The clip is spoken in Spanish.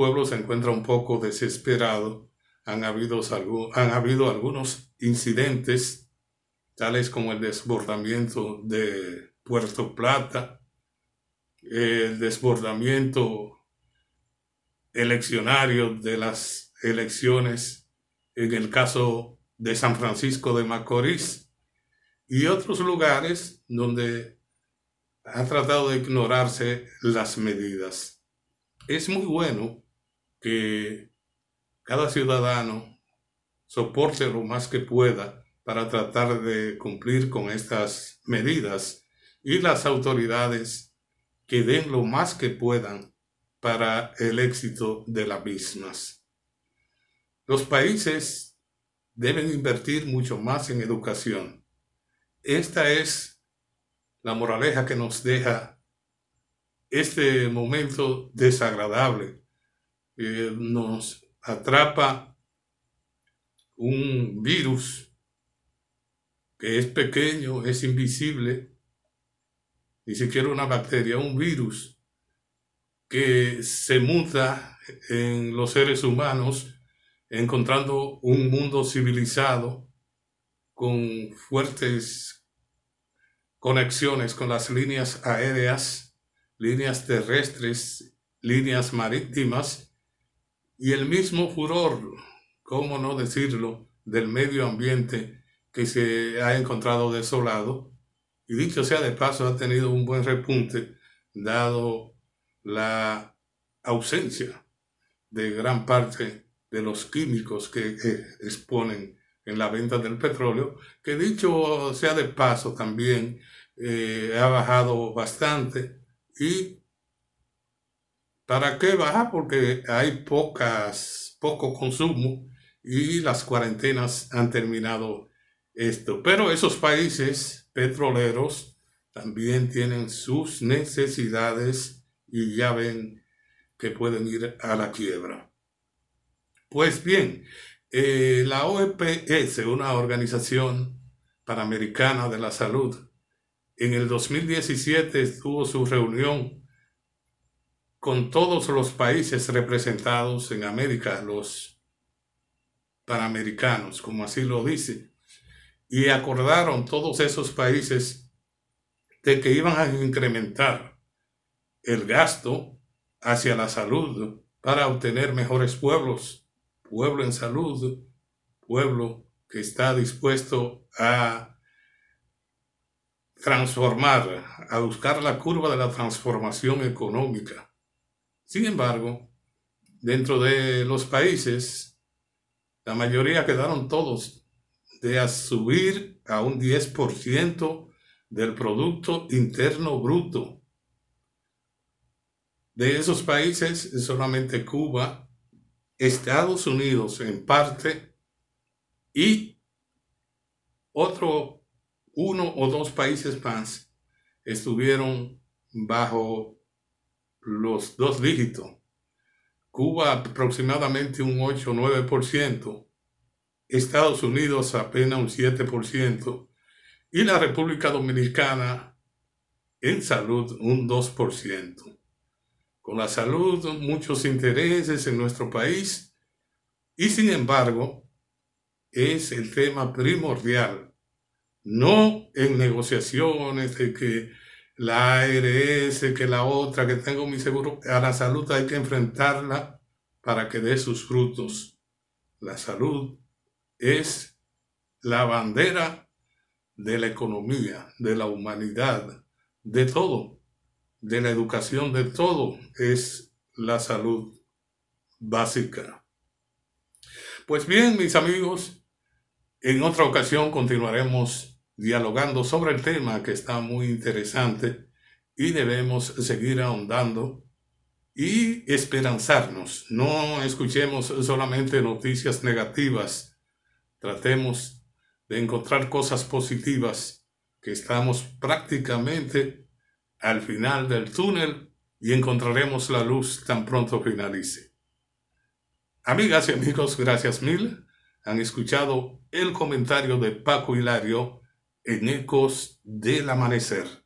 pueblo se encuentra un poco desesperado. Han habido, han algunos incidentes, tales como el desbordamiento de Puerto Plata, el desbordamiento eleccionario de las elecciones en el caso de San Francisco de Macorís y otros lugares donde ha tratado de ignorarse las medidas. Es muy bueno que cada ciudadano soporte lo más que pueda para tratar de cumplir con estas medidas y las autoridades que den lo más que puedan para el éxito de las mismas. Los países deben invertir mucho más en educación. Esta es la moraleja que nos deja este momento desagradable eh, nos atrapa un virus que es pequeño, es invisible, ni siquiera una bacteria, un virus que se muta en los seres humanos, encontrando un mundo civilizado con fuertes conexiones con las líneas aéreas, líneas terrestres, líneas marítimas, y el mismo furor, cómo no decirlo, del medio ambiente que se ha encontrado desolado. Y dicho sea de paso, ha tenido un buen repunte dado la ausencia de gran parte de los químicos que, exponen en la venta del petróleo, que dicho sea de paso también eh, ha bajado bastante y ¿Para qué baja Porque hay pocas, poco consumo y las cuarentenas han terminado esto. Pero esos países petroleros también tienen sus necesidades y ya ven que pueden ir a la quiebra. Pues bien, eh, la OEPS, e, una organización panamericana de la salud, en el 2017 tuvo su reunión con todos los países representados en América, los panamericanos, como así lo dice, y acordaron todos esos países de que iban a incrementar el gasto hacia la salud para obtener mejores pueblos, pueblo en salud, pueblo que está dispuesto a transformar, a buscar la curva de la transformación económica sin embargo, dentro de los países, la mayoría quedaron todos de a subir a un 10% del Producto Interno Bruto. De esos países, solamente Cuba, Estados Unidos en parte y otro uno o dos países más estuvieron bajo los dos dígitos. Cuba aproximadamente un 8 9%, Estados Unidos apenas un 7% y la República Dominicana en salud un 2%. Con la salud muchos intereses en nuestro país y sin embargo es el tema primordial, no en negociaciones de que la ARS, que la otra, que tengo mi seguro, a la salud hay que enfrentarla para que dé sus frutos. La salud es la bandera de la economía, de la humanidad, de todo, de la educación, de todo, es la salud básica. Pues bien, mis amigos, en otra ocasión continuaremos dialogando sobre el tema que está muy interesante y debemos seguir ahondando y esperanzarnos. No escuchemos solamente noticias negativas, tratemos de encontrar cosas positivas que estamos prácticamente al final del túnel y encontraremos la luz tan pronto finalice. Amigas y amigos, gracias mil. Han escuchado el comentario de Paco Hilario en Ecos del Amanecer.